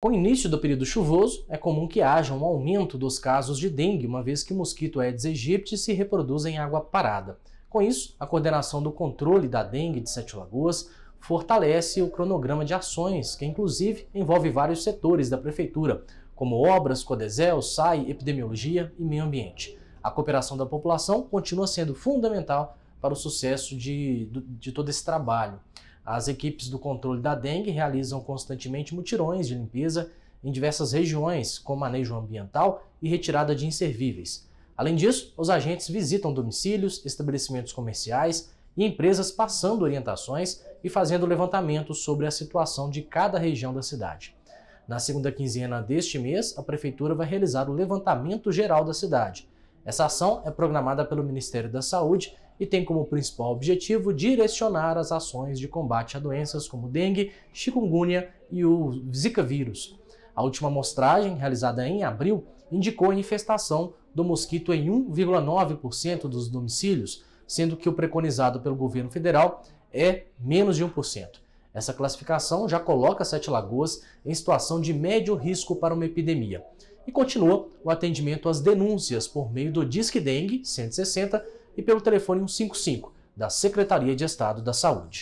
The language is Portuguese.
Com o início do período chuvoso, é comum que haja um aumento dos casos de dengue, uma vez que o mosquito Aedes aegypti se reproduz em água parada. Com isso, a coordenação do controle da dengue de Sete Lagoas fortalece o cronograma de ações, que inclusive envolve vários setores da prefeitura, como obras, Codesel, SAI, epidemiologia e meio ambiente. A cooperação da população continua sendo fundamental para o sucesso de, de todo esse trabalho. As equipes do controle da dengue realizam constantemente mutirões de limpeza em diversas regiões, com manejo ambiental e retirada de inservíveis. Além disso, os agentes visitam domicílios, estabelecimentos comerciais e empresas passando orientações e fazendo levantamentos sobre a situação de cada região da cidade. Na segunda quinzena deste mês, a Prefeitura vai realizar o levantamento geral da cidade essa ação é programada pelo Ministério da Saúde e tem como principal objetivo direcionar as ações de combate a doenças como dengue, chikungunya e o Zika vírus. A última amostragem, realizada em abril, indicou a infestação do mosquito em 1,9% dos domicílios, sendo que o preconizado pelo governo federal é menos de 1%. Essa classificação já coloca Sete Lagoas em situação de médio risco para uma epidemia e continua o atendimento às denúncias por meio do Disque Dengue 160 e pelo telefone 155 da Secretaria de Estado da Saúde.